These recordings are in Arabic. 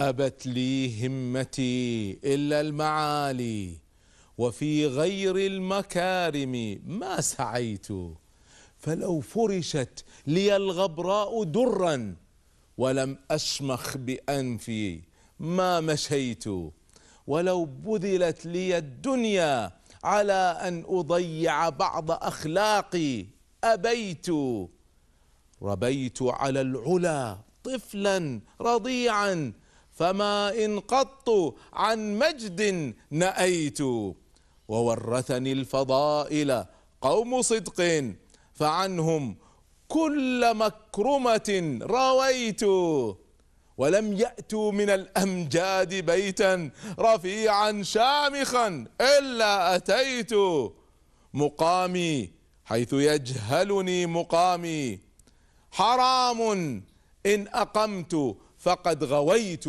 أبت لي همتي إلا المعالي وفي غير المكارم ما سعيت فلو فرشت لي الغبراء درا ولم أشمخ بأنفي ما مشيت ولو بذلت لي الدنيا على أن أضيع بعض أخلاقي أبيت ربيت على العلا طفلا رضيعا فما إن قط عن مجد نأيت وورثني الفضائل قوم صدق فعنهم كل مكرمة رويت ولم يأتوا من الأمجاد بيتا رفيعا شامخا إلا أتيت مقامي حيث يجهلني مقامي حرام إن أقمت فقد غويت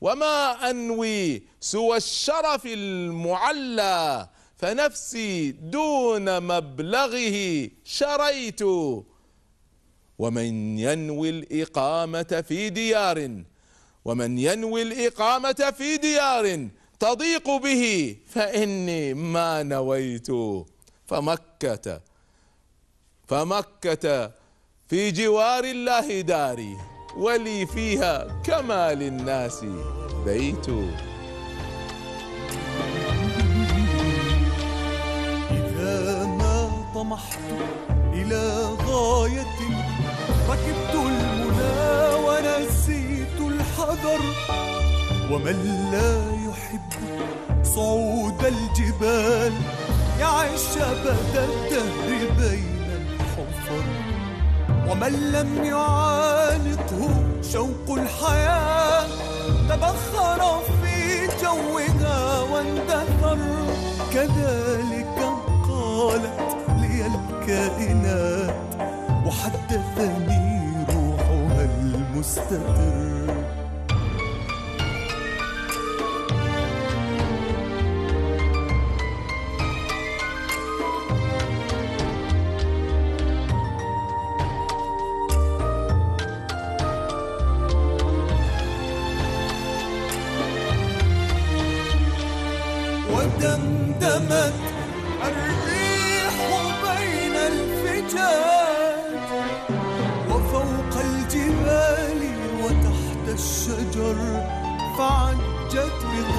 وما أنوي سوى الشرف المعلى فنفسي دون مبلغه شريت ومن ينوي الإقامة في ديار ومن ينوي الإقامة في ديار تضيق به فإني ما نويت فمكة فمكة في جوار الله داري ولي فيها كما للناس بيت إذا ما طمحت إلى غاية ركبت المنى ونسيت الحذر ومن لا يحب صعود الجبال يعيش أبد الدهر بين ومن لم يعانقه شوق الحياة تبخر في جوها واندثر كذلك قالت لي الكائنات وحدثني روحها المستتر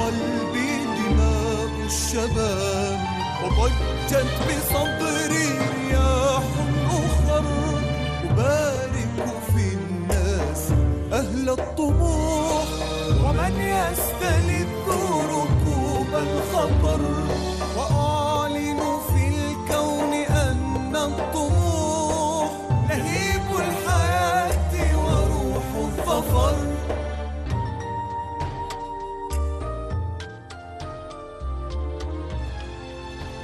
قلبي دماء الشباب وضجت بصدري رياح أخر أبارك في الناس أهل الطموح ومن يستلذ ركوب الخطر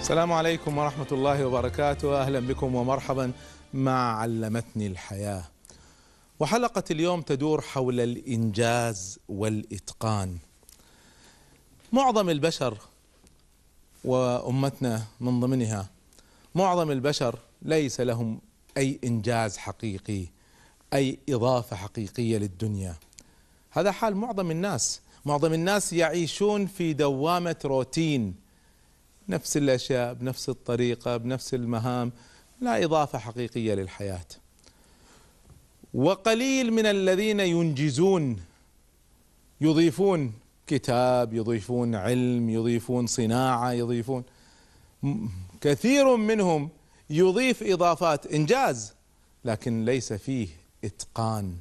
السلام عليكم ورحمة الله وبركاته أهلا بكم ومرحبا مع علمتني الحياة وحلقة اليوم تدور حول الإنجاز والإتقان معظم البشر وأمتنا من ضمنها معظم البشر ليس لهم أي إنجاز حقيقي أي إضافة حقيقية للدنيا هذا حال معظم الناس معظم الناس يعيشون في دوامة روتين نفس الأشياء بنفس الطريقة بنفس المهام لا إضافة حقيقية للحياة وقليل من الذين ينجزون يضيفون كتاب يضيفون علم يضيفون صناعة يضيفون كثير منهم يضيف إضافات إنجاز لكن ليس فيه إتقان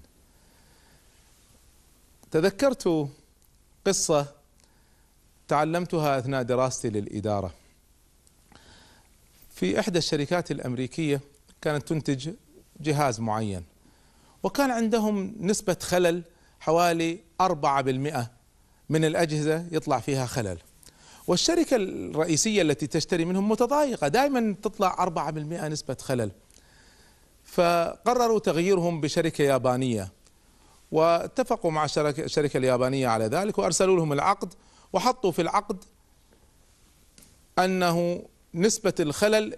تذكرت قصة تعلمتها أثناء دراستي للإدارة في إحدى الشركات الأمريكية كانت تنتج جهاز معين وكان عندهم نسبة خلل حوالي 4% من الأجهزة يطلع فيها خلل والشركة الرئيسية التي تشتري منهم متضايقة دائما تطلع 4% نسبة خلل فقرروا تغييرهم بشركة يابانية واتفقوا مع الشركة اليابانية على ذلك وأرسلوا لهم العقد وحطوا في العقد أنه نسبة الخلل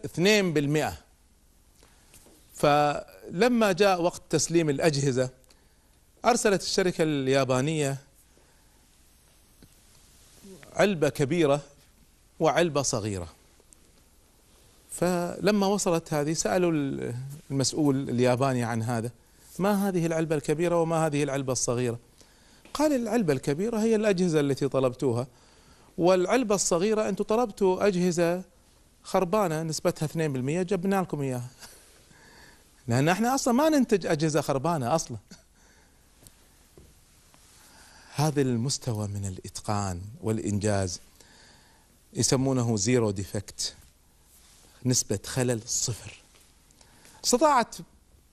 2% فلما جاء وقت تسليم الأجهزة أرسلت الشركة اليابانية علبة كبيرة وعلبة صغيرة فلما وصلت هذه سألوا المسؤول الياباني عن هذا ما هذه العلبة الكبيرة وما هذه العلبة الصغيرة قال العلبة الكبيرة هي الأجهزة التي طلبتوها والعلبة الصغيرة أنتم طلبتوا أجهزة خربانة نسبتها 2% جبنا لكم إياها لأن احنا أصلا ما ننتج أجهزة خربانة أصلا هذا المستوى من الإتقان والإنجاز يسمونه زيرو ديفكت نسبة خلل صفر استطاعت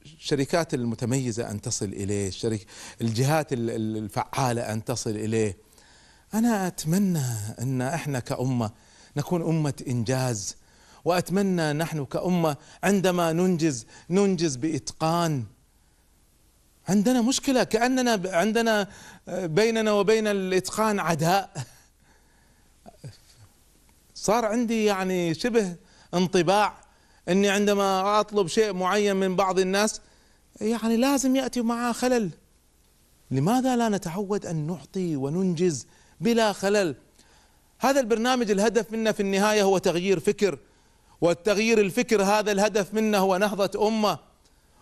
الشركات المتميزة أن تصل إليه الشرك الجهات الفعالة أن تصل إليه أنا أتمنى أن إحنا كأمة نكون أمة إنجاز وأتمنى نحن كأمة عندما ننجز ننجز بإتقان عندنا مشكلة كأننا عندنا بيننا وبين الإتقان عداء صار عندي يعني شبه انطباع اني عندما اطلب شيء معين من بعض الناس يعني لازم ياتي معاه خلل لماذا لا نتعود ان نعطي وننجز بلا خلل هذا البرنامج الهدف منه في النهايه هو تغيير فكر والتغيير الفكر هذا الهدف منه هو نهضه امه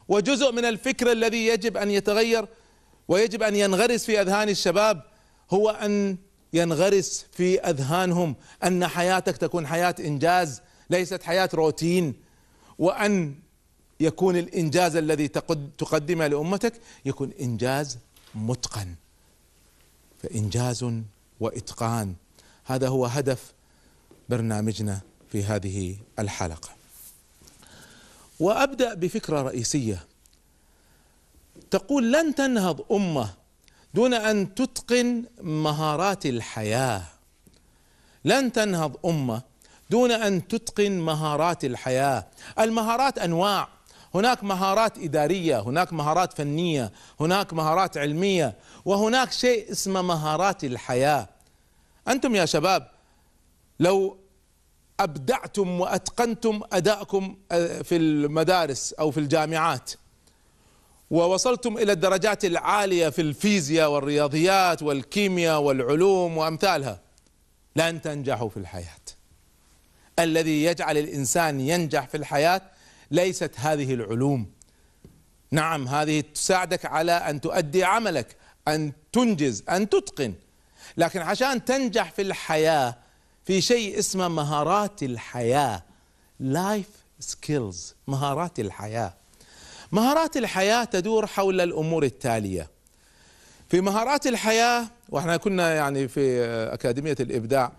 وجزء من الفكر الذي يجب ان يتغير ويجب ان ينغرس في اذهان الشباب هو ان ينغرس في اذهانهم ان حياتك تكون حياه انجاز ليست حياه روتين وأن يكون الإنجاز الذي تقدمه لأمتك يكون إنجاز متقن فإنجاز وإتقان هذا هو هدف برنامجنا في هذه الحلقة وأبدأ بفكرة رئيسية تقول لن تنهض أمة دون أن تتقن مهارات الحياة لن تنهض أمة دون ان تتقن مهارات الحياه المهارات انواع هناك مهارات اداريه هناك مهارات فنيه هناك مهارات علميه وهناك شيء اسمه مهارات الحياه انتم يا شباب لو ابدعتم واتقنتم ادائكم آه، في المدارس او في الجامعات ووصلتم الى الدرجات العاليه في الفيزياء والرياضيات والكيمياء والعلوم وامثالها لن تنجحوا في الحياه الذي يجعل الإنسان ينجح في الحياة ليست هذه العلوم نعم هذه تساعدك على أن تؤدي عملك أن تنجز أن تتقن لكن عشان تنجح في الحياة في شيء اسمه مهارات الحياة لايف سكيلز مهارات الحياة مهارات الحياة تدور حول الأمور التالية في مهارات الحياة واحنا كنا يعني في أكاديمية الإبداع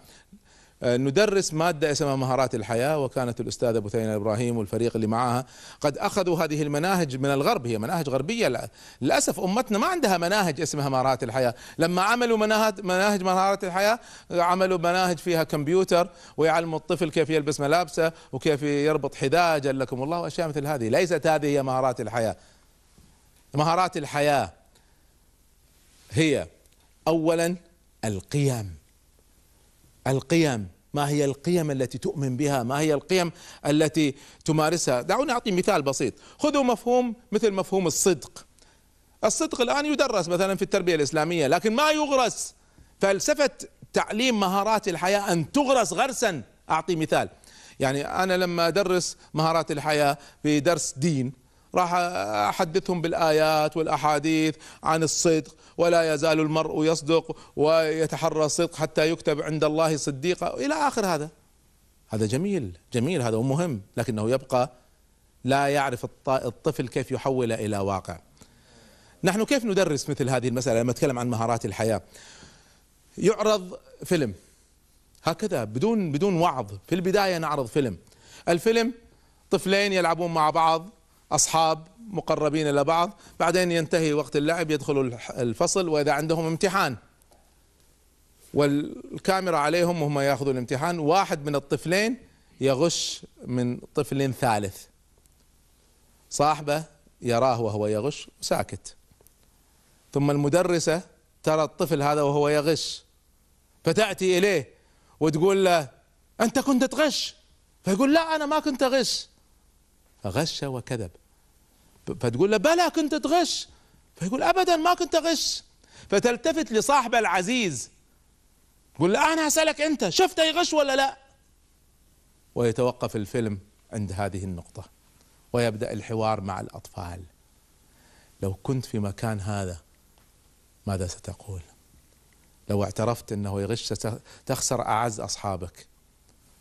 آه، ندرس مادة اسمها مهارات الحياة وكانت الأستاذة بثينة إبراهيم والفريق اللي معاها قد أخذوا هذه المناهج من الغرب هي مناهج غربية للأسف أمتنا ما عندها مناهج اسمها مهارات الحياة لما عملوا مناهج مهارات الحياة عملوا مناهج فيها كمبيوتر ويعلموا الطفل كيف يلبس ملابسه وكيف يربط حذاء جلكم الله وأشياء مثل هذه ليست هذه هي مهارات الحياة مهارات الحياة هي أولا القيم القيم ما هي القيم التي تؤمن بها ما هي القيم التي تمارسها دعوني أعطي مثال بسيط خذوا مفهوم مثل مفهوم الصدق الصدق الآن يدرس مثلا في التربية الإسلامية لكن ما يغرس فلسفة تعليم مهارات الحياة أن تغرس غرسا أعطي مثال يعني أنا لما أدرس مهارات الحياة في درس دين راح أحدثهم بالآيات والأحاديث عن الصدق ولا يزال المرء يصدق ويتحرى الصدق حتى يكتب عند الله صديقا إلى آخر هذا هذا جميل جميل هذا ومهم لكنه يبقى لا يعرف الطفل كيف يحول إلى واقع نحن كيف ندرس مثل هذه المسألة لما أتكلم عن مهارات الحياة يعرض فيلم هكذا بدون بدون وعظ في البداية نعرض فيلم الفيلم طفلين يلعبون مع بعض أصحاب مقربين إلى بعض بعدين ينتهي وقت اللعب يدخلوا الفصل وإذا عندهم امتحان والكاميرا عليهم وهم ياخذوا الامتحان واحد من الطفلين يغش من طفل ثالث صاحبه يراه وهو يغش ساكت ثم المدرسة ترى الطفل هذا وهو يغش فتأتي إليه وتقول له أنت كنت تغش فيقول لا أنا ما كنت أغش غش وكذب فتقول له بلى كنت تغش فيقول ابدا ما كنت اغش فتلتفت لصاحب العزيز تقول له انا اسالك انت شفته يغش ولا لا ويتوقف الفيلم عند هذه النقطه ويبدا الحوار مع الاطفال لو كنت في مكان هذا ماذا ستقول لو اعترفت انه يغش تخسر اعز اصحابك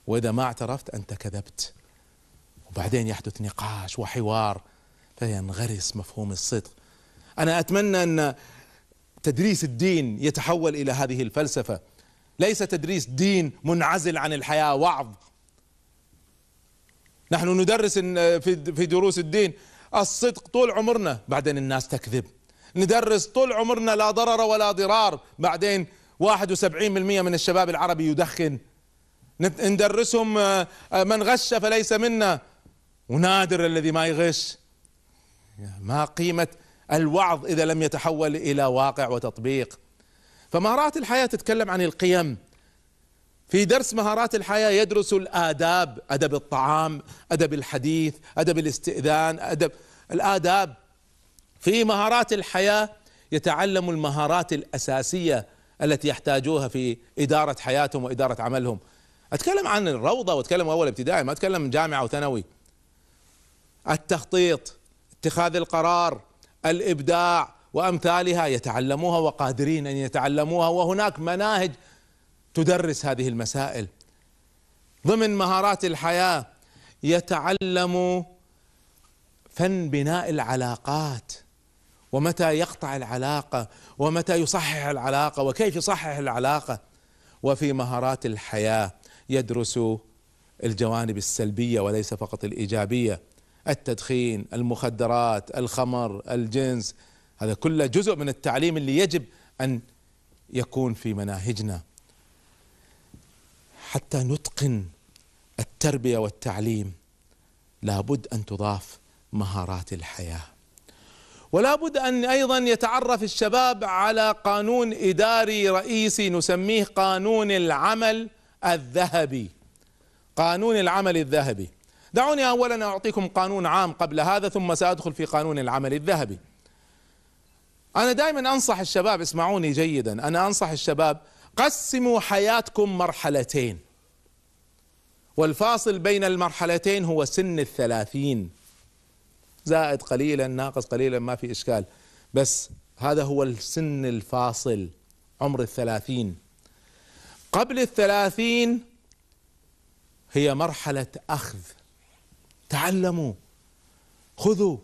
واذا ما اعترفت انت كذبت وبعدين يحدث نقاش وحوار فينغرس مفهوم الصدق انا اتمنى ان تدريس الدين يتحول الى هذه الفلسفه ليس تدريس دين منعزل عن الحياه وعظ نحن ندرس في دروس الدين الصدق طول عمرنا بعدين الناس تكذب ندرس طول عمرنا لا ضرر ولا ضرار بعدين 71% من الشباب العربي يدخن ندرسهم آه، آه، من غش فليس منا ونادر الذي ما يغش ما قيمة الوعظ إذا لم يتحول إلى واقع وتطبيق فمهارات الحياة تتكلم عن القيم في درس مهارات الحياة يدرس الآداب أدب الطعام أدب الحديث أدب الاستئذان أدب الآداب في مهارات الحياة يتعلم المهارات الأساسية التي يحتاجوها في إدارة حياتهم وإدارة عملهم أتكلم عن الروضة وأتكلم أول ابتدائي ما أتكلم جامعة وثانوي التخطيط اتخاذ القرار الابداع وامثالها يتعلموها وقادرين ان يتعلموها وهناك مناهج تدرس هذه المسائل ضمن مهارات الحياه يتعلم فن بناء العلاقات ومتى يقطع العلاقه ومتى يصحح العلاقه وكيف يصحح العلاقه وفي مهارات الحياه يدرس الجوانب السلبيه وليس فقط الايجابيه التدخين المخدرات الخمر الجنس هذا كله جزء من التعليم اللي يجب أن يكون في مناهجنا حتى نتقن التربية والتعليم لابد أن تضاف مهارات الحياة ولا بد أن أيضا يتعرف الشباب على قانون إداري رئيسي نسميه قانون العمل الذهبي قانون العمل الذهبي دعوني أولا أعطيكم قانون عام قبل هذا ثم سأدخل في قانون العمل الذهبي أنا دائما أنصح الشباب اسمعوني جيدا أنا أنصح الشباب قسموا حياتكم مرحلتين والفاصل بين المرحلتين هو سن الثلاثين زائد قليلا ناقص قليلا ما في إشكال بس هذا هو السن الفاصل عمر الثلاثين قبل الثلاثين هي مرحلة أخذ تعلموا خذوا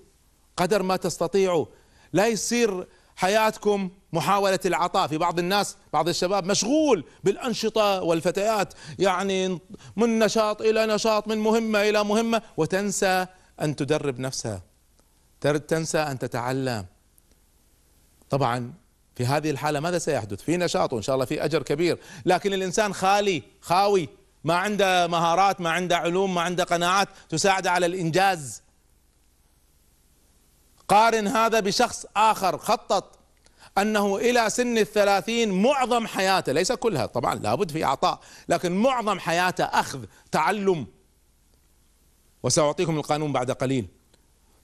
قدر ما تستطيعوا لا يصير حياتكم محاولة العطاء في بعض الناس بعض الشباب مشغول بالأنشطة والفتيات يعني من نشاط إلى نشاط من مهمة إلى مهمة وتنسى أن تدرب نفسها تنسى أن تتعلم طبعا في هذه الحالة ماذا سيحدث في نشاط وإن شاء الله في أجر كبير لكن الإنسان خالي خاوي ما عنده مهارات ما عنده علوم ما عنده قناعات تساعده على الإنجاز قارن هذا بشخص آخر خطط أنه إلى سن الثلاثين معظم حياته ليس كلها طبعا لابد في إعطاء لكن معظم حياته أخذ تعلم وسأعطيكم القانون بعد قليل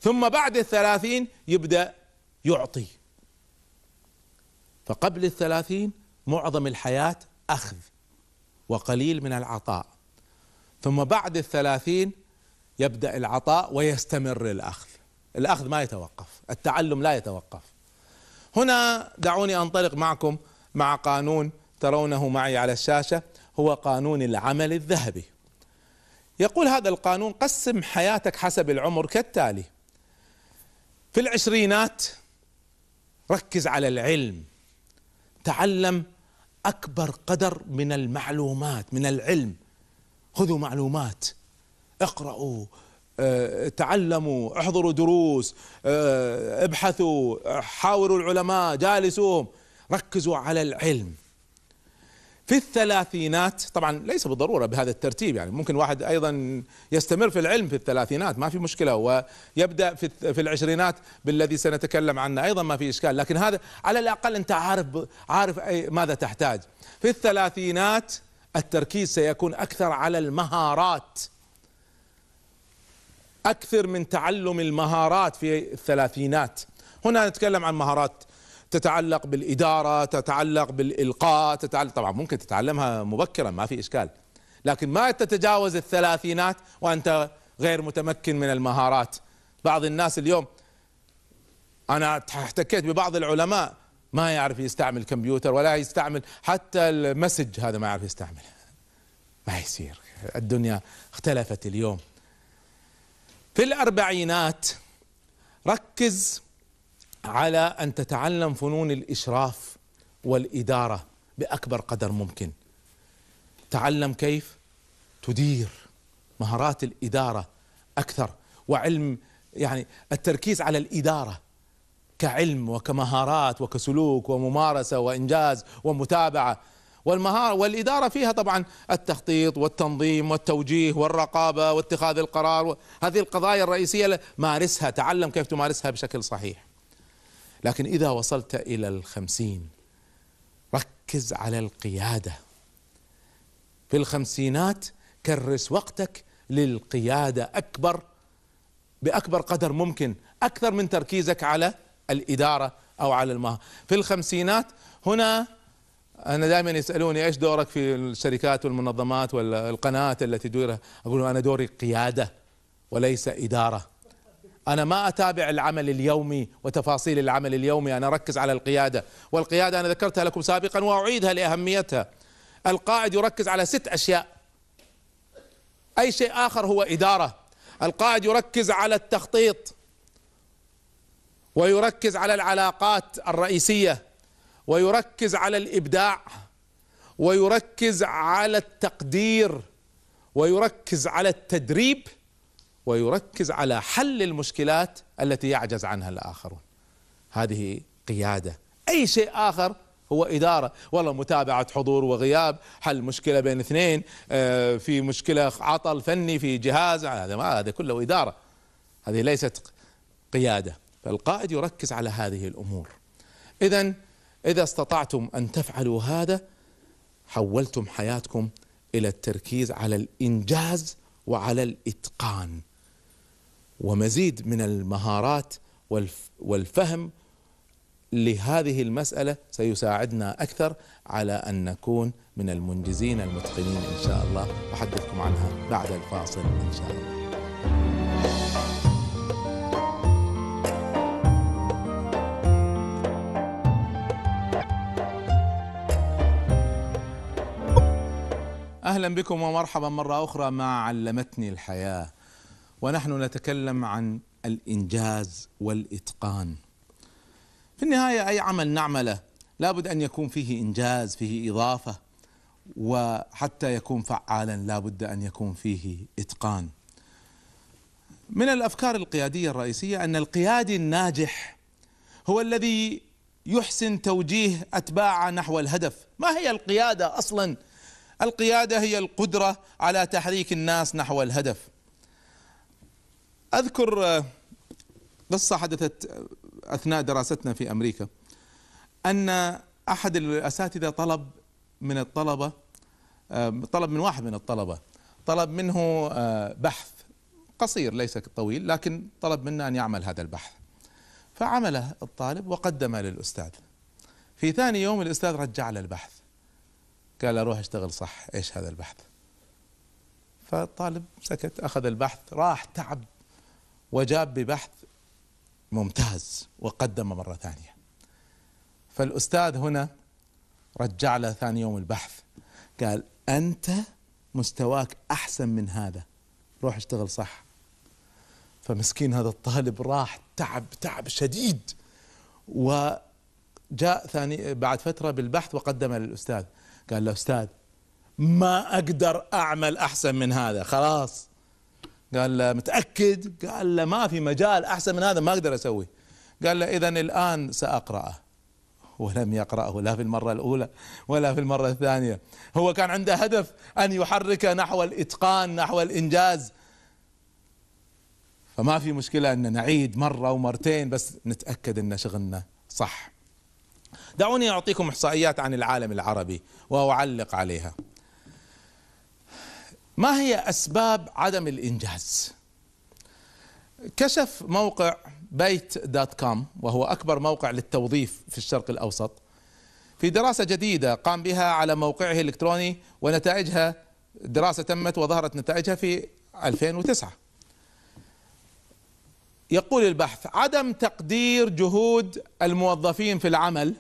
ثم بعد الثلاثين يبدأ يعطي فقبل الثلاثين معظم الحياة أخذ وقليل من العطاء ثم بعد الثلاثين يبدأ العطاء ويستمر الأخذ الأخذ ما يتوقف التعلم لا يتوقف هنا دعوني أنطلق معكم مع قانون ترونه معي على الشاشة هو قانون العمل الذهبي يقول هذا القانون قسم حياتك حسب العمر كالتالي في العشرينات ركز على العلم تعلم أكبر قدر من المعلومات من العلم خذوا معلومات اقرأوا آه، تعلموا احضروا دروس آه، ابحثوا حاوروا العلماء جالسوهم ركزوا على العلم في الثلاثينات طبعا ليس بالضرورة بهذا الترتيب يعني ممكن واحد أيضا يستمر في العلم في الثلاثينات ما في مشكلة ويبدأ في, في العشرينات بالذي سنتكلم عنه أيضا ما في إشكال لكن هذا على الأقل أنت عارف عارف أي ماذا تحتاج في الثلاثينات التركيز سيكون أكثر على المهارات أكثر من تعلم المهارات في الثلاثينات هنا نتكلم عن مهارات تتعلق بالإدارة تتعلق بالإلقاء تتعلق طبعا ممكن تتعلمها مبكرا ما في إشكال لكن ما تتجاوز الثلاثينات وأنت غير متمكن من المهارات بعض الناس اليوم أنا احتكيت ببعض العلماء ما يعرف يستعمل كمبيوتر ولا يستعمل حتى المسج هذا ما يعرف يستعمله ما يصير الدنيا اختلفت اليوم في الأربعينات ركز على ان تتعلم فنون الاشراف والاداره باكبر قدر ممكن تعلم كيف تدير مهارات الاداره اكثر وعلم يعني التركيز على الاداره كعلم وكمهارات وكسلوك وممارسه وانجاز ومتابعه والمهارة والإدارة فيها طبعا التخطيط والتنظيم والتوجيه والرقابة واتخاذ القرار هذه القضايا الرئيسية مارسها تعلم كيف تمارسها بشكل صحيح لكن إذا وصلت إلى الخمسين ركز على القيادة في الخمسينات كرس وقتك للقيادة أكبر بأكبر قدر ممكن أكثر من تركيزك على الإدارة أو على المهام في الخمسينات هنا أنا دائما يسألوني إيش دورك في الشركات والمنظمات والقناة التي تديرها أقول أنا دوري قيادة وليس إدارة أنا ما أتابع العمل اليومي وتفاصيل العمل اليومي أنا أركز على القيادة والقيادة أنا ذكرتها لكم سابقا وأعيدها لأهميتها القائد يركز على ست أشياء أي شيء آخر هو إدارة القائد يركز على التخطيط ويركز على العلاقات الرئيسية ويركز على الإبداع ويركز على التقدير ويركز على التدريب ويركز على حل المشكلات التي يعجز عنها الآخرون هذه قيادة أي شيء آخر هو إدارة والله متابعة حضور وغياب حل مشكلة بين اثنين آه، في مشكلة عطل فني في جهاز هذا ما هذا كله إدارة هذه ليست قيادة فالقائد يركز على هذه الأمور إذا إذا استطعتم أن تفعلوا هذا حولتم حياتكم إلى التركيز على الإنجاز وعلى الإتقان ومزيد من المهارات والفهم لهذه المسألة سيساعدنا أكثر على أن نكون من المنجزين المتقنين إن شاء الله أحدثكم عنها بعد الفاصل إن شاء الله أهلا بكم ومرحبا مرة أخرى مع علمتني الحياة ونحن نتكلم عن الانجاز والاتقان في النهايه اي عمل نعمله لابد ان يكون فيه انجاز فيه اضافه وحتى يكون فعالا لابد ان يكون فيه اتقان من الافكار القياديه الرئيسيه ان القيادي الناجح هو الذي يحسن توجيه اتباعه نحو الهدف ما هي القياده اصلا القياده هي القدره على تحريك الناس نحو الهدف أذكر آه، قصة حدثت آه، أثناء دراستنا في أمريكا أن أحد الأساتذة طلب من الطلبة طلب من واحد من الطلبة طلب منه آه، بحث قصير ليس طويل لكن طلب منا أن يعمل هذا البحث فعمله الطالب وقدمه للأستاذ في ثاني يوم الأستاذ رجع له البحث قال أروح أشتغل صح إيش هذا البحث فالطالب سكت أخذ البحث راح تعب وجاب ببحث ممتاز وقدم مرة ثانية فالأستاذ هنا رجع له ثاني يوم البحث قال أنت مستواك أحسن من هذا روح اشتغل صح فمسكين هذا الطالب راح تعب تعب شديد وجاء ثاني بعد فترة بالبحث وقدم للأستاذ قال له أستاذ ما أقدر أعمل أحسن من هذا خلاص قال له متاكد قال له ما في مجال احسن من هذا ما اقدر اسويه قال له اذا الان ساقراه ولم يقرأه لا في المرة الأولى ولا في المرة الثانية هو كان عنده هدف أن يحرك نحو الإتقان نحو الإنجاز فما في مشكلة أن نعيد مرة ومرتين بس نتأكد أن شغلنا صح دعوني أعطيكم إحصائيات عن العالم العربي وأعلق عليها ما هي أسباب عدم الإنجاز؟ كشف موقع بيت دوت كوم وهو أكبر موقع للتوظيف في الشرق الأوسط في دراسة جديدة قام بها على موقعه الإلكتروني ونتائجها دراسة تمت وظهرت نتائجها في 2009 يقول البحث عدم تقدير جهود الموظفين في العمل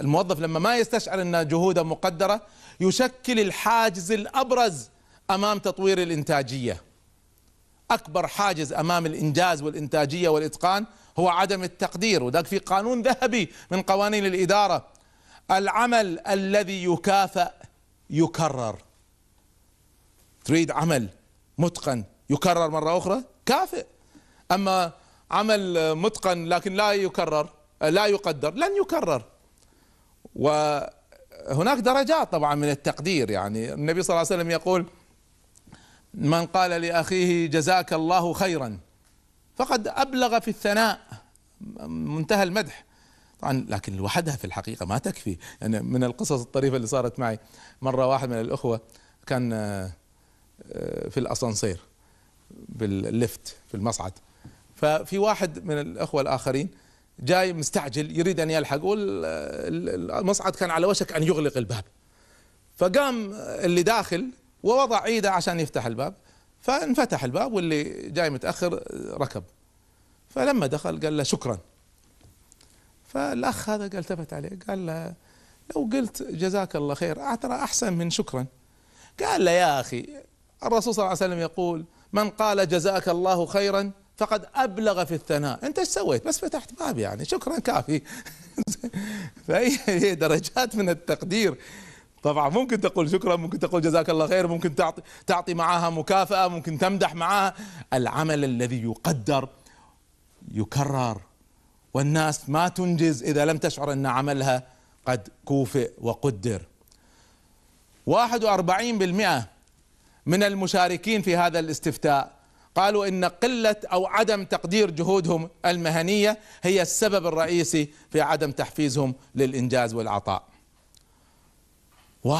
الموظف لما ما يستشعر ان جهوده مقدره يشكل الحاجز الابرز امام تطوير الانتاجيه اكبر حاجز امام الانجاز والانتاجيه والاتقان هو عدم التقدير وذاك في قانون ذهبي من قوانين الاداره العمل الذي يكافأ يكرر تريد عمل متقن يكرر مرة أخرى كافئ أما عمل متقن لكن لا يكرر لا يقدر لن يكرر و هناك درجات طبعا من التقدير يعني النبي صلى الله عليه وسلم يقول من قال لاخيه جزاك الله خيرا فقد ابلغ في الثناء منتهى المدح طبعا لكن لوحدها في الحقيقه ما تكفي يعني من القصص الطريفه اللي صارت معي مره واحد من الاخوه كان آه، في الاسانسير باللفت في المصعد ففي واحد من الاخوه الاخرين جاي مستعجل يريد ان يلحق والمصعد كان على وشك ان يغلق الباب فقام اللي داخل ووضع ايده عشان يفتح الباب فانفتح الباب واللي جاي متاخر ركب فلما دخل قال له شكرا فالاخ هذا قال التفت عليه قال له لو قلت جزاك الله خير ترى احسن من شكرا قال له يا اخي الرسول صلى الله عليه وسلم يقول من قال جزاك الله خيرا فقد أبلغ في الثناء أنت ايش سويت بس فتحت باب يعني شكرا كافي فهي درجات من التقدير طبعا ممكن تقول شكرا ممكن تقول جزاك الله خير ممكن تعطي تعطي معها مكافأة ممكن تمدح معها العمل الذي يقدر يكرر والناس ما تنجز إذا لم تشعر أن عملها قد كوفئ وقدر 41% من المشاركين في هذا الاستفتاء قالوا إن قلة أو عدم تقدير جهودهم المهنية هي السبب الرئيسي في عدم تحفيزهم للإنجاز والعطاء 41%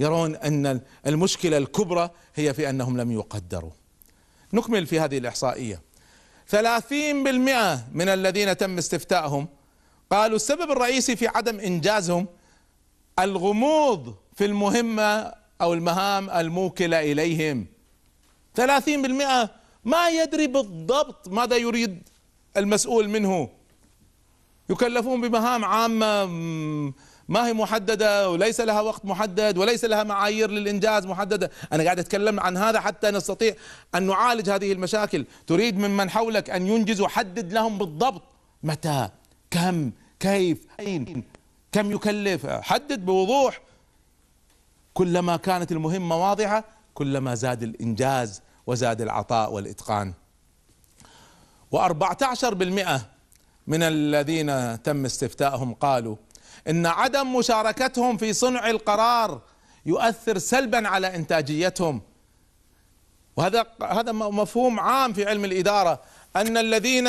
يرون أن المشكلة الكبرى هي في أنهم لم يقدروا نكمل في هذه الإحصائية 30% من الذين تم استفتائهم قالوا السبب الرئيسي في عدم إنجازهم الغموض في المهمة أو المهام الموكلة إليهم ثلاثين بالمئة ما يدري بالضبط ماذا يريد المسؤول منه يكلفون بمهام عامة ما هي محددة وليس لها وقت محدد وليس لها معايير للإنجاز محددة أنا قاعد أتكلم عن هذا حتى نستطيع أن نعالج هذه المشاكل تريد ممن حولك أن ينجزوا حدد لهم بالضبط متى كم كيف أين كم يكلف حدد بوضوح كلما كانت المهمة واضحة كلما زاد الإنجاز وزاد العطاء والإتقان و14% من الذين تم استفتائهم قالوا إن عدم مشاركتهم في صنع القرار يؤثر سلبا على إنتاجيتهم وهذا هذا مفهوم عام في علم الإدارة أن الذين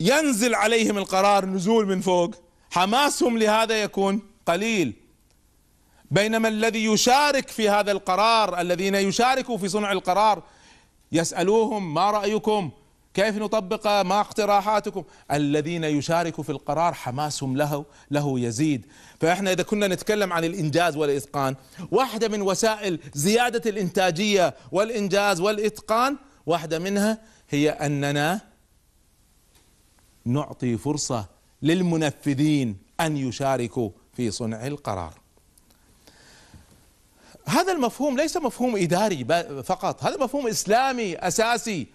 ينزل عليهم القرار نزول من فوق حماسهم لهذا يكون قليل بينما الذي يشارك في هذا القرار الذين يشاركوا في صنع القرار يسألوهم ما رأيكم كيف نطبق ما اقتراحاتكم الذين يشاركوا في القرار حماسهم له له يزيد فاحنا اذا كنا نتكلم عن الانجاز والاتقان واحده من وسائل زياده الانتاجيه والانجاز والاتقان واحده منها هي اننا نعطي فرصه للمنفذين ان يشاركوا في صنع القرار هذا المفهوم ليس مفهوم إداري فقط هذا مفهوم إسلامي أساسي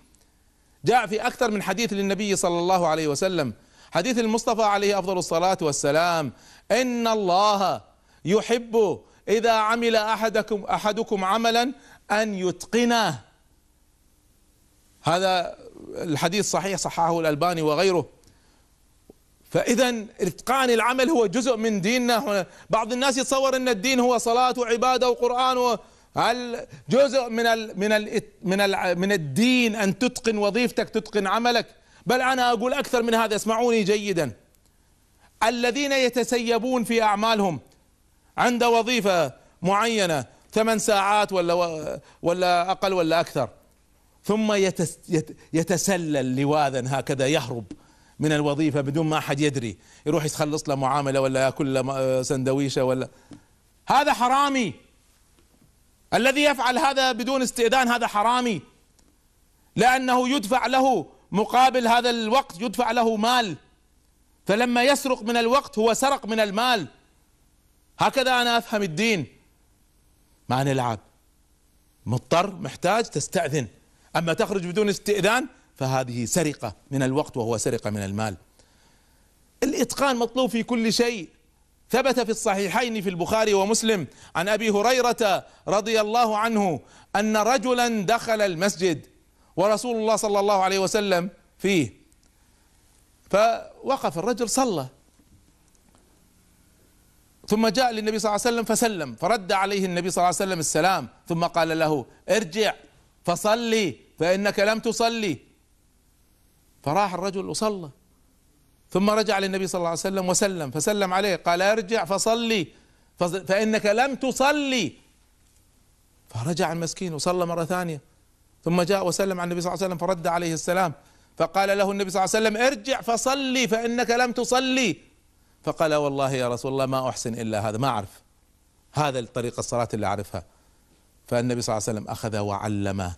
جاء في أكثر من حديث للنبي صلى الله عليه وسلم حديث المصطفى عليه أفضل الصلاة والسلام إن الله يحب إذا عمل أحدكم أحدكم عملا أن يتقنه هذا الحديث صحيح صححه الألباني وغيره فإذا إتقان العمل هو جزء من ديننا بعض الناس يتصور أن الدين هو صلاة وعبادة وقرآن هل جزء من الـ من الـ من الـ من الدين ان تتقن وظيفتك تتقن عملك بل انا اقول اكثر من هذا اسمعوني جيدا الذين يتسيبون في اعمالهم عند وظيفه معينه ثمان ساعات ولا ولا اقل ولا اكثر ثم يتسلل لواذا هكذا يهرب من الوظيفه بدون ما احد يدري يروح يخلص له معامله ولا ياكل له آه، سندويشه ولا هذا حرامي الذي يفعل هذا بدون استئذان هذا حرامي لانه يدفع له مقابل هذا الوقت يدفع له مال فلما يسرق من الوقت هو سرق من المال هكذا انا افهم الدين ما نلعب مضطر محتاج تستأذن اما تخرج بدون استئذان فهذه سرقة من الوقت وهو سرقة من المال الإتقان مطلوب في كل شيء ثبت في الصحيحين في البخاري ومسلم عن أبي هريرة رضي الله عنه أن رجلا دخل المسجد ورسول الله صلى الله عليه وسلم فيه فوقف الرجل صلى ثم جاء للنبي صلى الله عليه وسلم فسلم فرد عليه النبي صلى الله عليه وسلم السلام ثم قال له ارجع فصلي فإنك لم تصلي فراح الرجل وصلى ثم رجع للنبي صلى الله عليه وسلم وسلم فسلم عليه قال ارجع فصلي فإنك لم تصلي فرجع المسكين وصلى مرة ثانية ثم جاء وسلم على النبي صلى الله عليه وسلم فرد عليه السلام فقال له النبي صلى الله عليه وسلم ارجع فصلي فإنك لم تصلي فقال والله يا رسول الله ما أحسن إلا هذا ما أعرف هذا الطريقة الصلاة اللي أعرفها فالنبي صلى الله عليه وسلم أخذ وعلمه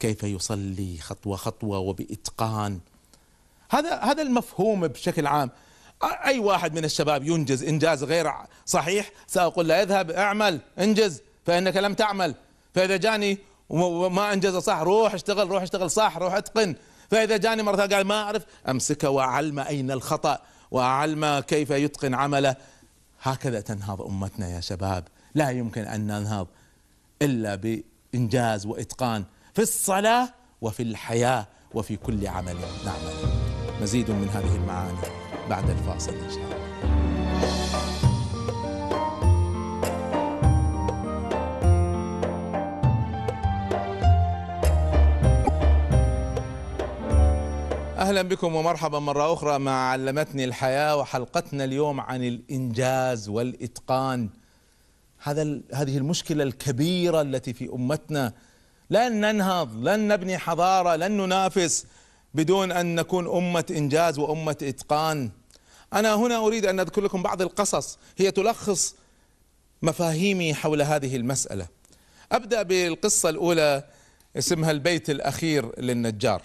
كيف يصلي خطوه خطوه وباتقان هذا هذا المفهوم بشكل عام اي واحد من الشباب ينجز انجاز غير صحيح ساقول له اذهب اعمل انجز فانك لم تعمل فاذا جاني وما انجز صح روح اشتغل روح اشتغل صح روح اتقن فاذا جاني مره قال ما اعرف امسكه واعلم اين الخطا واعلم كيف يتقن عمله هكذا تنهض امتنا يا شباب لا يمكن ان ننهض الا بانجاز واتقان في الصلاة وفي الحياة وفي كل عمل نعمل مزيد من هذه المعاني بعد الفاصل إن شاء الله اهلا بكم ومرحبا مره اخرى مع علمتني الحياه وحلقتنا اليوم عن الانجاز والاتقان هذا هذه المشكله الكبيره التي في امتنا لن ننهض لن نبني حضارة لن ننافس بدون أن نكون أمة إنجاز وأمة إتقان أنا هنا أريد أن أذكر لكم بعض القصص هي تلخص مفاهيمي حول هذه المسألة أبدأ بالقصة الأولى اسمها البيت الأخير للنجار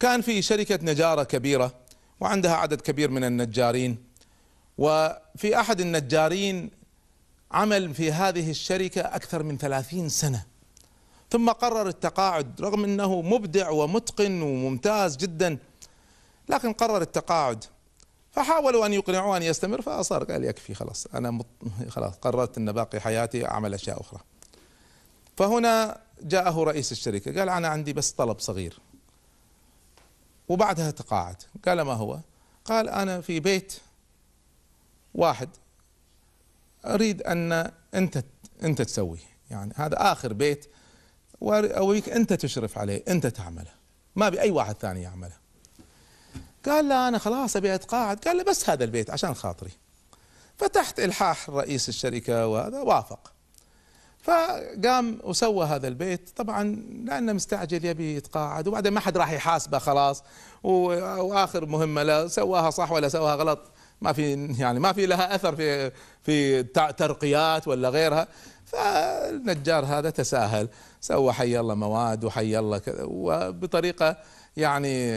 كان في شركة نجارة كبيرة وعندها عدد كبير من النجارين وفي أحد النجارين عمل في هذه الشركة أكثر من ثلاثين سنة ثم قرر التقاعد رغم أنه مبدع ومتقن وممتاز جدا لكن قرر التقاعد فحاولوا أن يقنعوه أن يستمر فأصر قال يكفي خلاص أنا خلاص قررت أن باقي حياتي أعمل أشياء أخرى فهنا جاءه رئيس الشركة قال أنا عندي بس طلب صغير وبعدها تقاعد قال ما هو قال أنا في بيت واحد أريد أن أنت أنت تسويه يعني هذا آخر بيت وأبيك أنت تشرف عليه أنت تعمله ما بأي واحد ثاني يعمله قال له أنا خلاص أبي أتقاعد قال له بس هذا البيت عشان خاطري فتحت إلحاح رئيس الشركة وهذا وافق فقام وسوى هذا البيت طبعا لانه مستعجل يبي يتقاعد وبعدين ما حد راح يحاسبه خلاص واخر مهمه لا سواها صح ولا سواها غلط ما في يعني ما في لها اثر في في ترقيات ولا غيرها فالنجار هذا تساهل سوى حي الله مواد وحي الله كذا وبطريقه يعني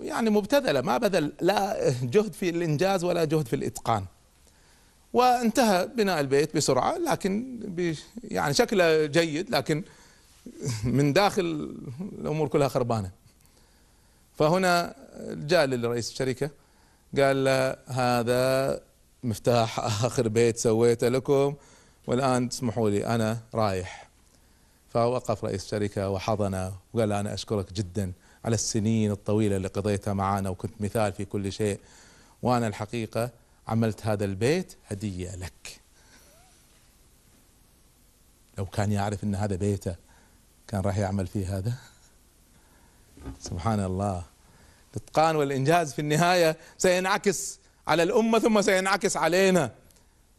يعني مبتذله ما بذل لا جهد في الانجاز ولا جهد في الاتقان وانتهى بناء البيت بسرعه لكن يعني شكله جيد لكن من داخل الامور كلها خربانه فهنا جاء لرئيس الشركه قال له هذا مفتاح آخر بيت سويته لكم والآن اسمحوا لي أنا رايح فوقف رئيس الشركة وحضنه وقال أنا أشكرك جدا على السنين الطويلة اللي قضيتها معنا وكنت مثال في كل شيء وأنا الحقيقة عملت هذا البيت هدية لك لو كان يعرف أن هذا بيته كان راح يعمل فيه هذا سبحان الله الاتقان والانجاز في النهايه سينعكس على الامه ثم سينعكس علينا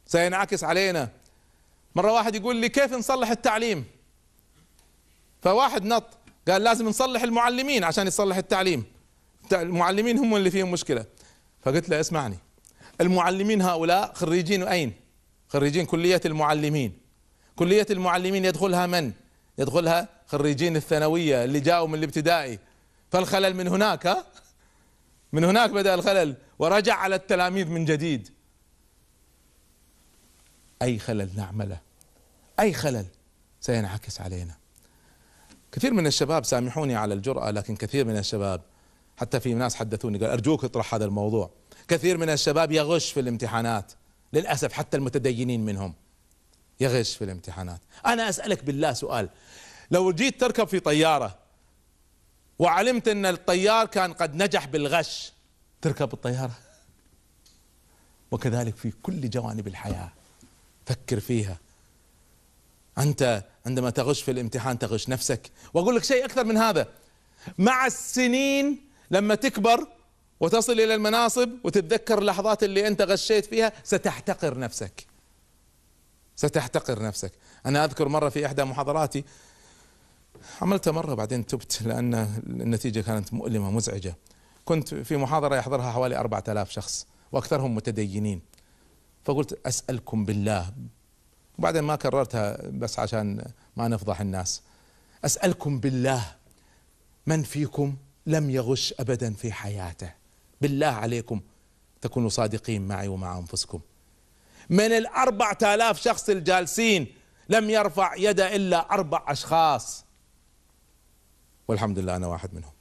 سينعكس علينا مره واحد يقول لي كيف نصلح التعليم فواحد نط قال لازم نصلح المعلمين عشان يصلح التعليم المعلمين هم اللي فيهم مشكله فقلت له اسمعني المعلمين هؤلاء خريجين اين خريجين كليه المعلمين كليه المعلمين يدخلها من يدخلها خريجين الثانويه اللي جاؤوا من الابتدائي فالخلل من هناك ها من هناك بدأ الخلل ورجع على التلاميذ من جديد أي خلل نعمله أي خلل سينعكس علينا كثير من الشباب سامحوني على الجرأة لكن كثير من الشباب حتى في ناس حدثوني قال أرجوك اطرح هذا الموضوع كثير من الشباب يغش في الامتحانات للأسف حتى المتدينين منهم يغش في الامتحانات أنا أسألك بالله سؤال لو جيت تركب في طيارة وعلمت ان الطيار كان قد نجح بالغش تركب الطياره وكذلك في كل جوانب الحياه فكر فيها انت عندما تغش في الامتحان تغش نفسك واقول لك شيء اكثر من هذا مع السنين لما تكبر وتصل الى المناصب وتتذكر اللحظات اللي انت غشيت فيها ستحتقر نفسك ستحتقر نفسك انا اذكر مره في احدى محاضراتي عملتها مرة بعدين تبت لأن النتيجة كانت مؤلمة مزعجة كنت في محاضرة يحضرها حوالي 4000 شخص وأكثرهم متدينين فقلت أسألكم بالله وبعدين ما كررتها بس عشان ما نفضح الناس أسألكم بالله من فيكم لم يغش أبدا في حياته بالله عليكم تكونوا صادقين معي ومع أنفسكم من الأربعة آلاف شخص الجالسين لم يرفع يده إلا أربع أشخاص والحمد لله أنا واحد منهم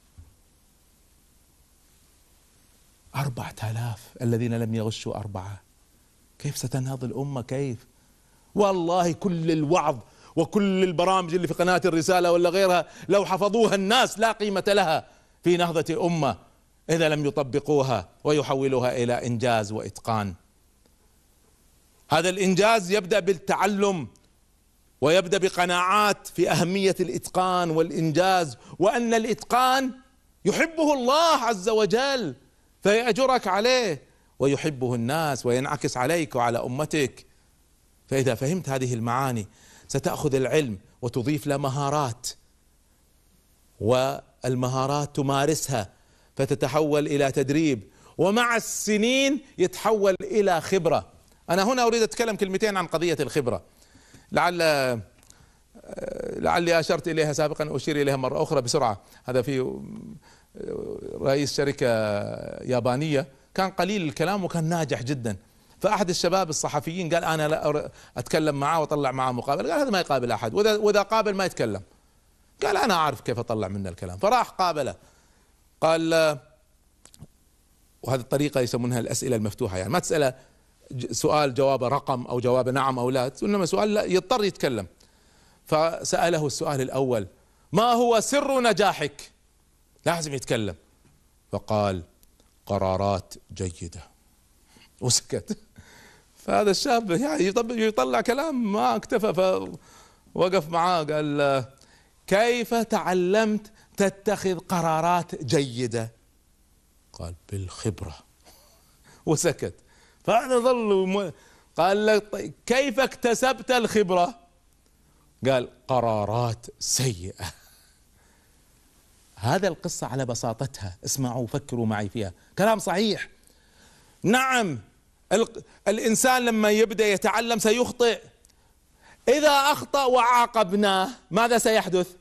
أربعة آلاف الذين لم يغشوا أربعة كيف ستنهض الأمة كيف والله كل الوعظ وكل البرامج اللي في قناة الرسالة ولا غيرها لو حفظوها الناس لا قيمة لها في نهضة أمة إذا لم يطبقوها ويحولوها إلى إنجاز وإتقان هذا الإنجاز يبدأ بالتعلم ويبدا بقناعات في اهميه الاتقان والانجاز وان الاتقان يحبه الله عز وجل فيأجرك عليه ويحبه الناس وينعكس عليك وعلى امتك فاذا فهمت هذه المعاني ستاخذ العلم وتضيف له مهارات والمهارات تمارسها فتتحول الى تدريب ومع السنين يتحول الى خبره انا هنا اريد اتكلم كلمتين عن قضيه الخبره لعل آه، لعلي اشرت اليها سابقا اشير اليها مره اخرى بسرعه هذا في آه، رئيس شركه يابانيه كان قليل الكلام وكان ناجح جدا فاحد الشباب الصحفيين قال انا لا اتكلم معاه واطلع معاه مقابله قال هذا ما يقابل احد واذا واذا قابل ما يتكلم قال انا اعرف كيف اطلع منه الكلام فراح قابله قال آه، وهذه الطريقه يسمونها الاسئله المفتوحه يعني ما تساله سؤال جوابه رقم أو جوابه نعم أو لا إنما سؤال لا يضطر يتكلم فسأله السؤال الأول ما هو سر نجاحك لازم يتكلم فقال قرارات جيدة وسكت فهذا الشاب يعني يطلع كلام ما اكتفى فوقف معاه قال كيف تعلمت تتخذ قرارات جيدة قال بالخبرة وسكت هذا ظل م... قال لك طيب، كيف اكتسبت الخبرة قال قرارات سيئة هذا القصة على بساطتها اسمعوا فكروا معي فيها كلام صحيح نعم ال... الإنسان لما يبدأ يتعلم سيخطئ إذا أخطأ وعاقبناه ماذا سيحدث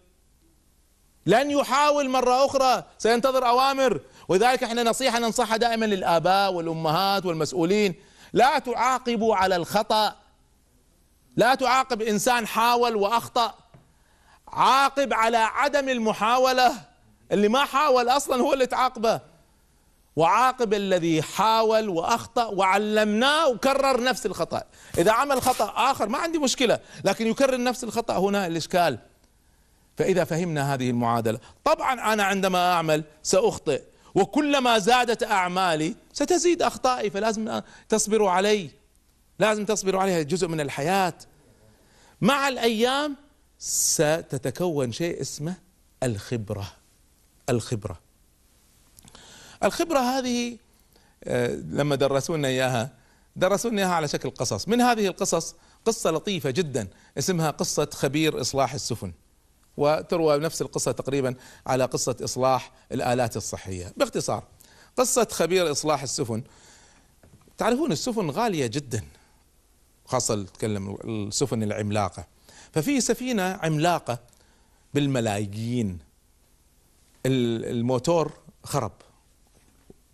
لن يحاول مرة أخرى سينتظر أوامر ولذلك احنا نصيحة ننصحها دائما للآباء والأمهات والمسؤولين لا تعاقبوا على الخطأ لا تعاقب إنسان حاول وأخطأ عاقب على عدم المحاولة اللي ما حاول أصلا هو اللي تعاقبه وعاقب الذي حاول واخطا وعلمناه وكرر نفس الخطا اذا عمل خطا اخر ما عندي مشكله لكن يكرر نفس الخطا هنا الاشكال فإذا فهمنا هذه المعادلة طبعا أنا عندما أعمل سأخطئ وكلما زادت أعمالي ستزيد أخطائي فلازم تصبروا علي لازم تصبروا عليها جزء من الحياة مع الأيام ستتكون شيء اسمه الخبرة الخبرة الخبرة هذه آه، لما درسونا إياها درسونا إياها على شكل قصص من هذه القصص قصة لطيفة جدا اسمها قصة خبير إصلاح السفن وتروى نفس القصة تقريبا على قصة إصلاح الآلات الصحية باختصار قصة خبير إصلاح السفن تعرفون السفن غالية جدا خاصة نتكلم السفن العملاقة ففي سفينة عملاقة بالملايين الموتور خرب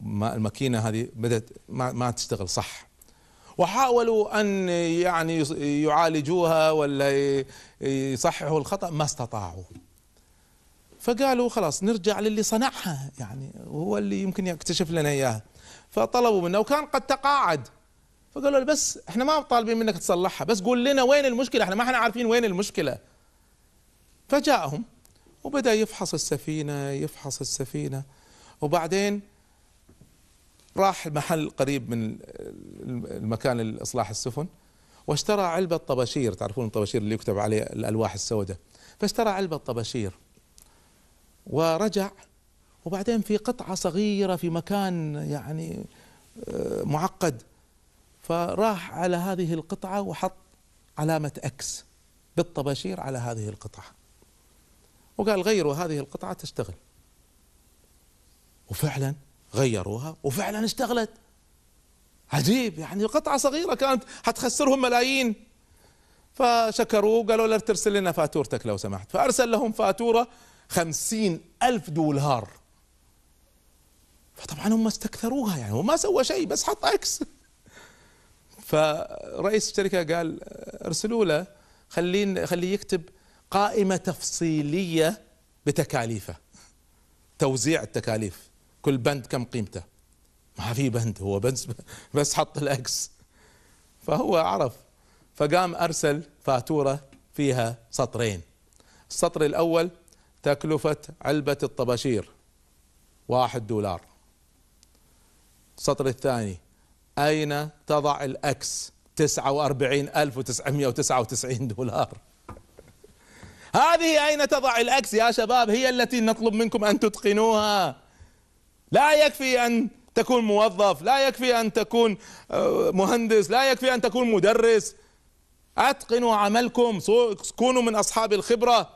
الماكينة هذه بدأت ما, ما تشتغل صح وحاولوا أن يعني يعالجوها ولا يصححوا الخطأ ما استطاعوا فقالوا خلاص نرجع للي صنعها يعني هو اللي يمكن يكتشف لنا إياها فطلبوا منه وكان قد تقاعد فقالوا له بس احنا ما طالبين منك تصلحها بس قول لنا وين المشكلة احنا ما احنا عارفين وين المشكلة فجاءهم وبدأ يفحص السفينة يفحص السفينة وبعدين راح محل قريب من المكان الاصلاح السفن واشترى علبه طباشير تعرفون الطباشير اللي يكتب عليه الالواح السوداء فاشترى علبه طباشير ورجع وبعدين في قطعه صغيره في مكان يعني آه، معقد فراح على هذه القطعه وحط علامه اكس بالطباشير على هذه القطعه وقال غيروا هذه القطعه تشتغل وفعلا غيروها وفعلا اشتغلت عجيب يعني قطعة صغيرة كانت حتخسرهم ملايين فشكروه قالوا له ترسل لنا فاتورتك لو سمحت فأرسل لهم فاتورة خمسين ألف دولار فطبعا هم استكثروها يعني وما سوى شيء بس حط اكس فرئيس الشركه قال ارسلوا له خلين خليه يكتب قائمه تفصيليه بتكاليفه توزيع التكاليف كل بند كم قيمته ما في بند هو بس بس حط الاكس فهو عرف فقام ارسل فاتوره فيها سطرين السطر الاول تكلفه علبه الطباشير واحد دولار السطر الثاني أين تضع الأكس تسعة وأربعين ألف وتسعمائة وتسعة وتسعين دولار هذه أين تضع الأكس يا شباب هي التي نطلب منكم أن تتقنوها لا يكفي أن تكون موظف لا يكفي أن تكون آه، مهندس لا يكفي أن تكون مدرس أتقنوا عملكم كونوا من أصحاب الخبرة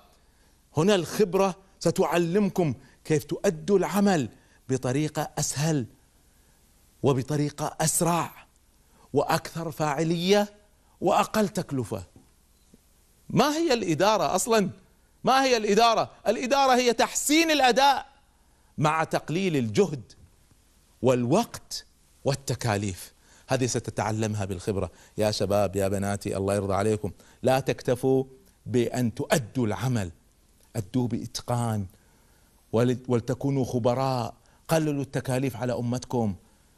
هنا الخبرة ستعلمكم كيف تؤدوا العمل بطريقة أسهل وبطريقة أسرع وأكثر فاعلية وأقل تكلفة ما هي الإدارة أصلا ما هي الإدارة الإدارة هي تحسين الأداء مع تقليل الجهد والوقت والتكاليف هذه ستتعلمها بالخبرة يا شباب يا بناتي الله يرضى عليكم لا تكتفوا بأن تؤدوا العمل أدوه بإتقان ولتكونوا خبراء قللوا التكاليف على أمتكم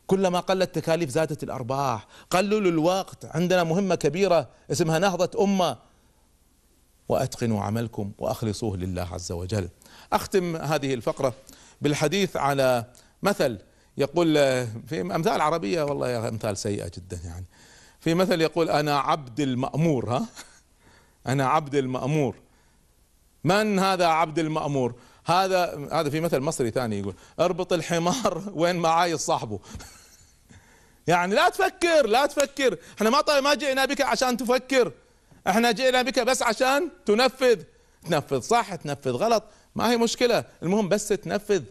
كلما قلت التكاليف زادت الأرباح قللوا الوقت عندنا مهمة كبيرة اسمها نهضة أمة وأتقنوا عملكم وأخلصوه لله عز وجل أختم هذه الفقرة بالحديث على مثل يقول آه، في امثال عربيه والله امثال سيئه جدا يعني في مثل يقول انا عبد المامور ها انا عبد المامور من هذا عبد المامور هذا هذا في مثل مصري ثاني يقول اربط الحمار وين ما عايز صاحبه يعني لا تفكر لا تفكر احنا ما طيب ما جئنا بك عشان تفكر احنا جئنا بك بس عشان تنفذ تنفذ صح تنفذ غلط ما هي مشكله المهم بس تنفذ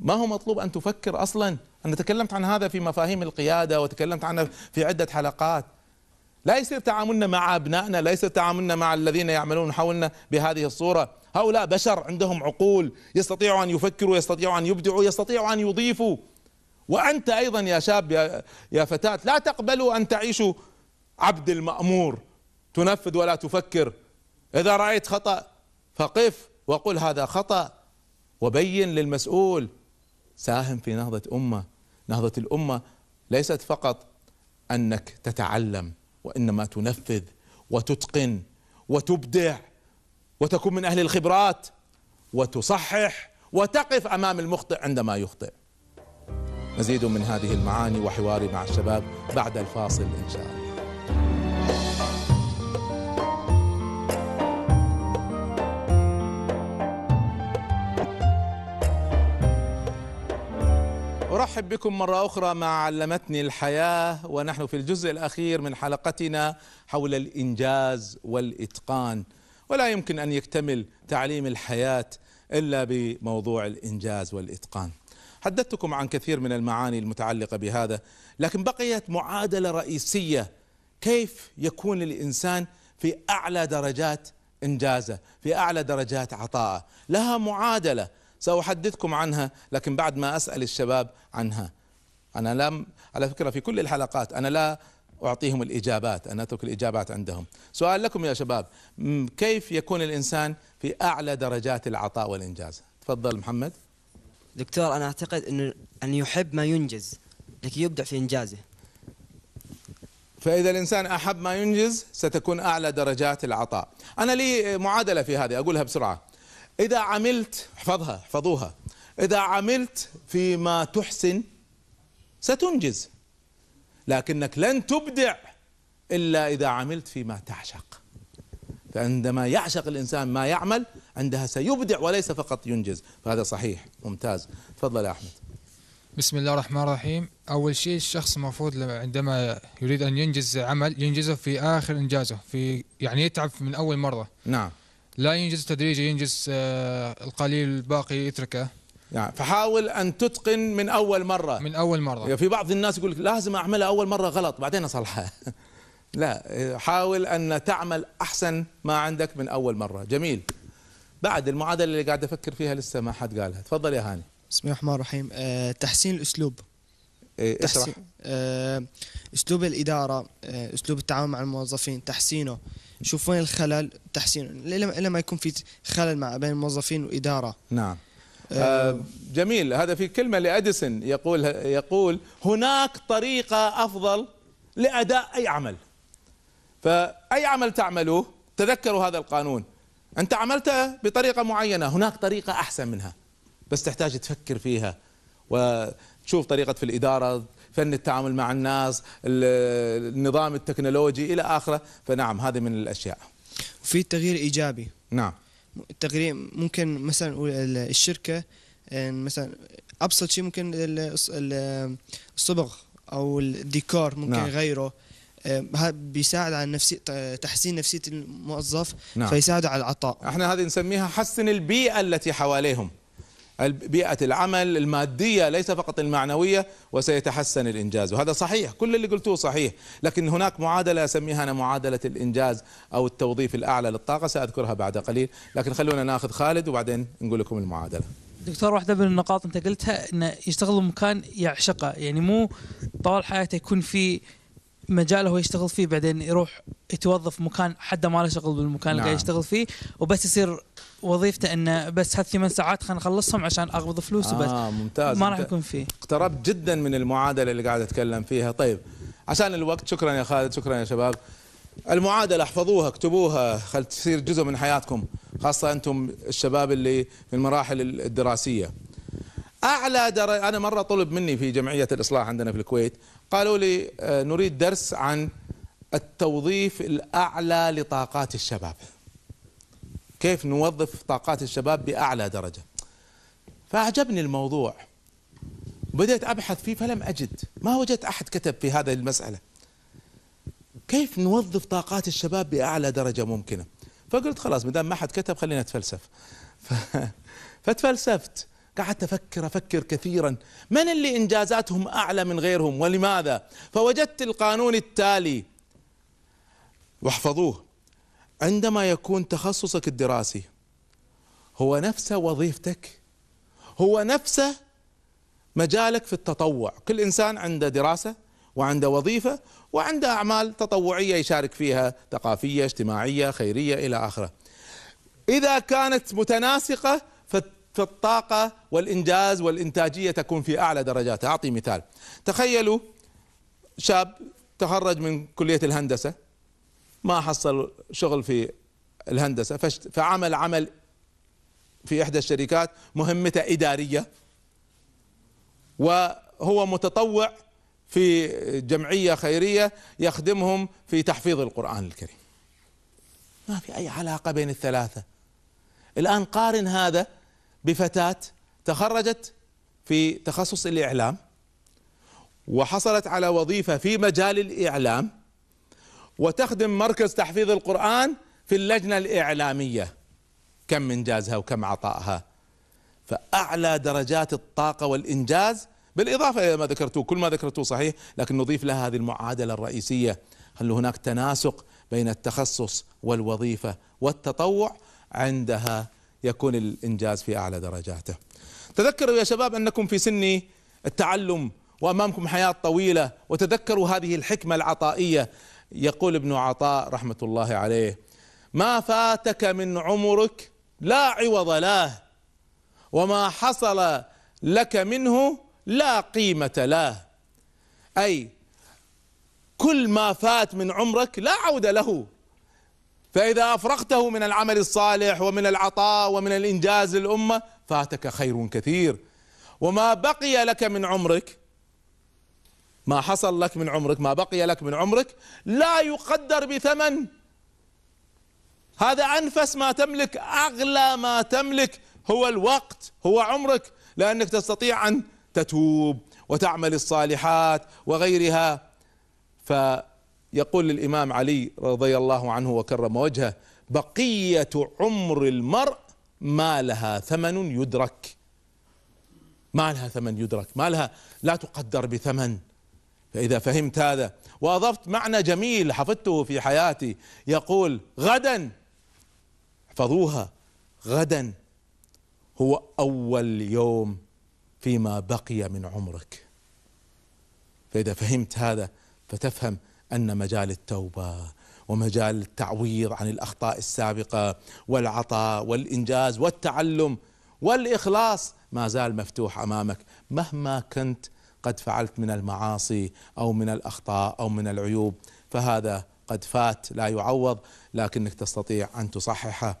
ما هو مطلوب ان تفكر اصلا انا تكلمت عن هذا في مفاهيم القياده وتكلمت عنه في عده حلقات لا يصير تعاملنا مع ابنائنا لا يصير تعاملنا مع الذين يعملون حولنا بهذه الصوره هؤلاء بشر عندهم عقول يستطيعوا ان يفكروا يستطيعوا ان يبدعوا يستطيعوا ان يضيفوا وانت ايضا يا شاب يا, يا فتاه لا تقبلوا ان تعيشوا عبد المامور تنفذ ولا تفكر اذا رايت خطا فقف وقل هذا خطأ وبين للمسؤول ساهم في نهضة أمة نهضة الأمة ليست فقط أنك تتعلم وإنما تنفذ وتتقن وتبدع وتكون من أهل الخبرات وتصحح وتقف أمام المخطئ عندما يخطئ مزيد من هذه المعاني وحواري مع الشباب بعد الفاصل إن شاء الله ارحب بكم مره اخرى مع علمتني الحياه ونحن في الجزء الاخير من حلقتنا حول الانجاز والاتقان ولا يمكن ان يكتمل تعليم الحياه الا بموضوع الانجاز والاتقان. حدثتكم عن كثير من المعاني المتعلقه بهذا لكن بقيت معادله رئيسيه كيف يكون الانسان في اعلى درجات انجازه، في اعلى درجات عطاءه، لها معادله سأحدثكم عنها لكن بعد ما أسأل الشباب عنها أنا لم على فكرة في كل الحلقات أنا لا أعطيهم الإجابات أنا أترك الإجابات عندهم سؤال لكم يا شباب كيف يكون الإنسان في أعلى درجات العطاء والإنجاز تفضل محمد دكتور أنا أعتقد أنه أن يحب ما ينجز لكي يبدع في إنجازه فإذا الإنسان أحب ما ينجز ستكون أعلى درجات العطاء أنا لي معادلة في هذه أقولها بسرعة إذا عملت احفظها احفظوها إذا عملت فيما تحسن ستنجز لكنك لن تبدع إلا إذا عملت فيما تعشق فعندما يعشق الإنسان ما يعمل عندها سيبدع وليس فقط ينجز فهذا صحيح ممتاز تفضل يا أحمد بسم الله الرحمن الرحيم أول شيء الشخص المفروض عندما يريد أن ينجز عمل ينجزه في آخر إنجازه في يعني يتعب من أول مرة نعم لا ينجز تدريجي ينجز آه، القليل الباقي يتركه يعني فحاول ان تتقن من اول مره من اول مره يعني في بعض الناس يقول لازم اعملها اول مره غلط بعدين اصلحها لا حاول ان تعمل احسن ما عندك من اول مره جميل بعد المعادله اللي قاعد افكر فيها لسه ما حد قالها تفضل يا هاني بسم الله الرحمن الرحيم أه تحسين الاسلوب إيه, إيه، تحسين أه اسلوب الاداره أه اسلوب التعامل مع الموظفين تحسينه شوف وين الخلل تحسين الا ما يكون في خلل مع بين الموظفين واداره نعم آه،, آه جميل هذا في كلمه لاديسون يقول يقول هناك طريقه افضل لاداء اي عمل فاي عمل تعملوه تذكروا هذا القانون انت عملت بطريقه معينه هناك طريقه احسن منها بس تحتاج تفكر فيها وتشوف طريقه في الاداره فن التعامل مع الناس النظام التكنولوجي إلى آخره فنعم هذه من الأشياء في تغيير إيجابي نعم التغيير ممكن مثلا الشركة مثلا أبسط شيء ممكن الصبغ أو الديكور ممكن نعم. يغيره آه، بيساعد على نفسي تحسين نفسيه الموظف نعم. فيساعد على العطاء احنا هذه نسميها حسن البيئه التي حواليهم بيئة العمل المادية ليس فقط المعنوية وسيتحسن الإنجاز وهذا صحيح كل اللي قلتوه صحيح لكن هناك معادلة أسميها أنا معادلة الإنجاز أو التوظيف الأعلى للطاقة سأذكرها بعد قليل لكن خلونا ناخذ خالد وبعدين نقول لكم المعادلة دكتور واحدة من النقاط أنت قلتها أنه يشتغل مكان يعشقه يعني مو طوال حياته يكون في مجال هو يشتغل فيه بعدين يروح يتوظف مكان حتى ما له شغل بالمكان نعم. اللي قاعد نعم. يشتغل فيه وبس يصير وظيفته انه بس هالثمان ساعات خلينا نخلصهم عشان اقبض فلوس آه آه ممتاز ما راح يكون فيه اقتربت جدا من المعادله اللي قاعد اتكلم فيها طيب عشان الوقت شكرا يا خالد شكرا يا شباب المعادله احفظوها اكتبوها خل تصير جزء من حياتكم خاصه انتم الشباب اللي في المراحل الدراسيه اعلى درجة انا مره طلب مني في جمعيه الاصلاح عندنا في الكويت قالوا لي آه، نريد درس عن التوظيف الاعلى لطاقات الشباب كيف نوظف طاقات الشباب باعلى درجه فاعجبني الموضوع بدأت أبحث فيه فلم أجد ما وجدت أحد كتب في هذه المسألة كيف نوظف طاقات الشباب بأعلى درجة ممكنة فقلت خلاص مدام ما حد كتب خلينا نتفلسف ف... فتفلسفت قعدت أفكر أفكر كثيرا من اللي إنجازاتهم أعلى من غيرهم ولماذا فوجدت القانون التالي واحفظوه عندما يكون تخصصك الدراسي هو نفس وظيفتك هو نفس مجالك في التطوع كل إنسان عنده دراسة وعنده وظيفة وعنده أعمال تطوعية يشارك فيها ثقافية اجتماعية خيرية إلى آخره إذا كانت متناسقة فالطاقة والإنجاز والإنتاجية تكون في أعلى درجاتها أعطي مثال تخيلوا شاب تخرج من كلية الهندسة ما حصل شغل في الهندسة فعمل عمل في إحدى الشركات مهمته إدارية وهو متطوع في جمعية خيرية يخدمهم في تحفيظ القرآن الكريم ما في أي علاقة بين الثلاثة الآن قارن هذا بفتاة تخرجت في تخصص الإعلام وحصلت على وظيفة في مجال الإعلام وتخدم مركز تحفيظ القرآن في اللجنة الإعلامية كم إنجازها وكم عطائها فأعلى درجات الطاقة والإنجاز بالإضافة إلى ما ذكرتوه كل ما ذكرتوه صحيح لكن نضيف لها هذه المعادلة الرئيسية هل هناك تناسق بين التخصص والوظيفة والتطوع عندها يكون الإنجاز في أعلى درجاته تذكروا يا شباب أنكم في سن التعلم وأمامكم حياة طويلة وتذكروا هذه الحكمة العطائية يقول ابن عطاء رحمه الله عليه ما فاتك من عمرك لا عوض له وما حصل لك منه لا قيمه له اي كل ما فات من عمرك لا عوده له فاذا افرغته من العمل الصالح ومن العطاء ومن الانجاز للامه فاتك خير كثير وما بقي لك من عمرك ما حصل لك من عمرك ما بقي لك من عمرك لا يقدر بثمن هذا انفس ما تملك اغلى ما تملك هو الوقت هو عمرك لانك تستطيع ان تتوب وتعمل الصالحات وغيرها فيقول الامام علي رضي الله عنه وكرم وجهه بقيه عمر المرء ما لها ثمن يدرك ما لها ثمن يدرك ما لها لا تقدر بثمن فإذا فهمت هذا وأضفت معنى جميل حفظته في حياتي يقول غدا احفظوها غدا هو أول يوم فيما بقي من عمرك فإذا فهمت هذا فتفهم أن مجال التوبة ومجال التعويض عن الأخطاء السابقة والعطاء والإنجاز والتعلم والإخلاص ما زال مفتوح أمامك مهما كنت قد فعلت من المعاصي او من الاخطاء او من العيوب فهذا قد فات لا يعوض لكنك تستطيع ان تصححه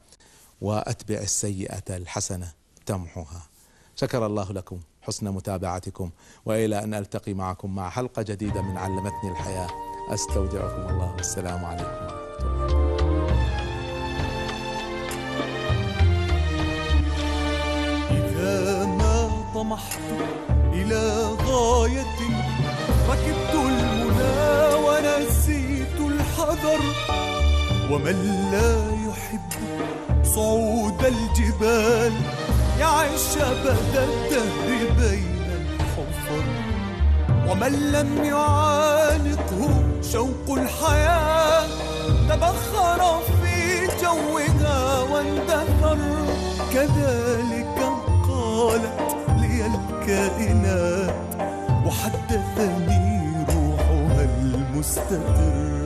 واتبع السيئه الحسنه تمحوها. شكر الله لكم حسن متابعتكم والى ان التقي معكم مع حلقه جديده من علمتني الحياه استودعكم الله والسلام عليكم. طمحت إلى غاية ركبت المنى ونسيت الحذر ومن لا يحب صعود الجبال يعيش أبد الدهر بين الحفر ومن لم يعانقه شوق الحياة تبخر في جوها واندثر كذلك قالت الكائنات وحدثني روحها المستتر